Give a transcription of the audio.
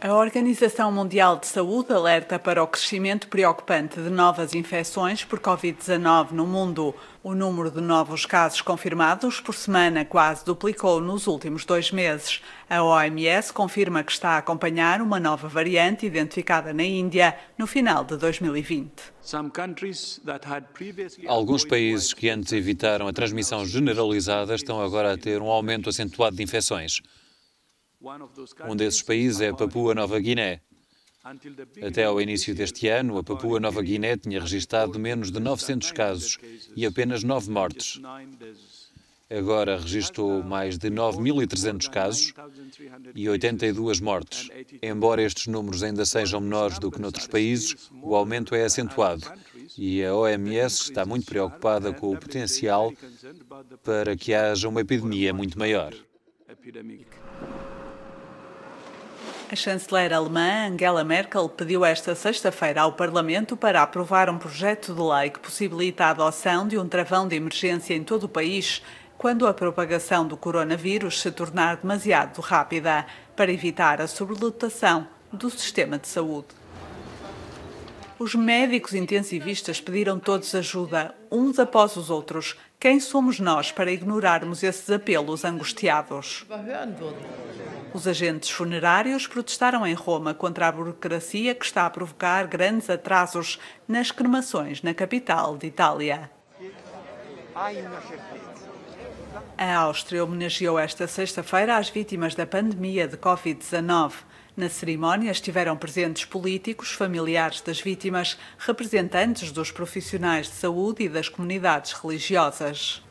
A Organização Mundial de Saúde alerta para o crescimento preocupante de novas infecções por Covid-19 no mundo. O número de novos casos confirmados por semana quase duplicou nos últimos dois meses. A OMS confirma que está a acompanhar uma nova variante identificada na Índia no final de 2020. Alguns países que antes evitaram a transmissão generalizada estão agora a ter um aumento acentuado de infecções. Um desses países é a Papua Nova Guiné. Até ao início deste ano, a Papua Nova Guiné tinha registado menos de 900 casos e apenas 9 mortes. Agora registrou mais de 9.300 casos e 82 mortes. Embora estes números ainda sejam menores do que noutros países, o aumento é acentuado e a OMS está muito preocupada com o potencial para que haja uma epidemia muito maior. A chanceler alemã Angela Merkel pediu esta sexta-feira ao Parlamento para aprovar um projeto de lei que possibilita a adoção de um travão de emergência em todo o país quando a propagação do coronavírus se tornar demasiado rápida para evitar a sobrelotação do sistema de saúde. Os médicos intensivistas pediram todos ajuda, uns após os outros. Quem somos nós para ignorarmos esses apelos angustiados? Os agentes funerários protestaram em Roma contra a burocracia que está a provocar grandes atrasos nas cremações na capital de Itália. A Áustria homenageou esta sexta-feira as vítimas da pandemia de Covid-19. Na cerimónia estiveram presentes políticos, familiares das vítimas, representantes dos profissionais de saúde e das comunidades religiosas.